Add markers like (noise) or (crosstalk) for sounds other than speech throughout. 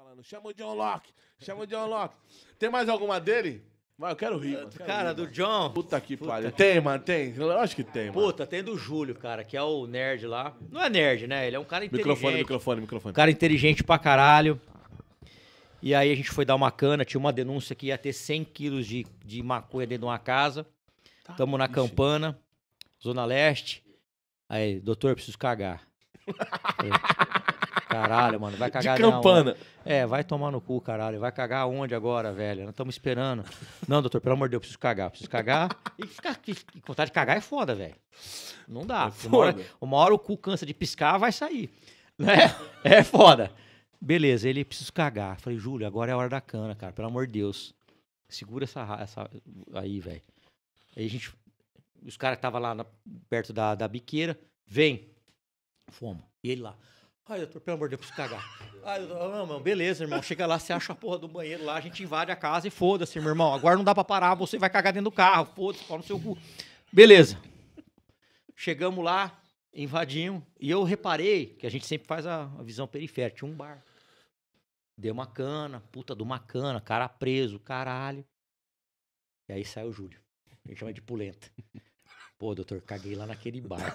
falando, chama o John Locke, chama o John Locke. Tem mais alguma dele? Mas eu quero rir, mano. Quero cara, rir, do mano. John. Puta que pariu. Tem, mano, tem. Eu acho que tem, mano. Puta, tem do Júlio, cara, que é o nerd lá. Não é nerd, né? Ele é um cara inteligente. Microfone, microfone, microfone. Um cara inteligente pra caralho. E aí a gente foi dar uma cana, tinha uma denúncia que ia ter 100 quilos de, de maconha dentro de uma casa. Tá Tamo na Campana, Zona Leste. Aí, doutor, preciso cagar. (laughs) É. Caralho, mano, vai cagar de campana. É. é, vai tomar no cu, caralho. Vai cagar onde agora, velho? Nós estamos esperando. Não, doutor, pelo amor de Deus, preciso cagar. Preciso cagar. E ficar vontade de cagar é foda, velho. Não dá. É foda. Uma, hora, uma hora o cu cansa de piscar, vai sair. Né? É foda. Beleza, ele precisa cagar. Falei, Júlio, agora é a hora da cana, cara. Pelo amor de Deus. Segura essa. essa aí, velho. Aí a gente. Os caras que estavam lá na, perto da, da biqueira. Vem. Fomos. E ele lá. Ai, doutor, pelo amor de Deus, preciso cagar. Ai, doutor, não, não, beleza, irmão. Chega lá, você acha a porra do banheiro lá, a gente invade a casa e foda-se, meu irmão. Agora não dá pra parar, você vai cagar dentro do carro, foda-se, fala no seu cu. Beleza. Chegamos lá, invadimos. E eu reparei que a gente sempre faz a, a visão periférica. Tinha um bar. Deu uma cana, puta de uma cana, cara preso, caralho. E aí saiu o Júlio. gente chama de pulenta. Pô, doutor, caguei lá naquele bar.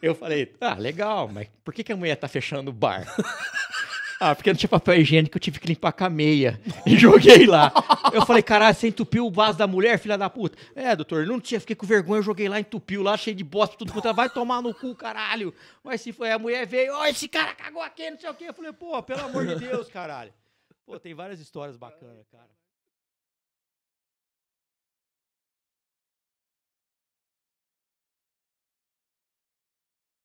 Eu falei, ah, legal, mas por que, que a mulher tá fechando o bar? (laughs) Ah, porque não tinha papel higiênico, eu tive que limpar com a meia. E joguei lá. Eu falei, caralho, você entupiu o vaso da mulher, filha da puta. É, doutor, não tinha, fiquei com vergonha, eu joguei lá, entupiu lá, cheio de bosta, tudo quanto. Vai tomar no cu, caralho. Mas se foi, a mulher veio, ó, oh, esse cara cagou aqui, não sei o quê. Eu falei, pô, pelo amor de Deus, caralho. Pô, tem várias histórias bacanas, cara.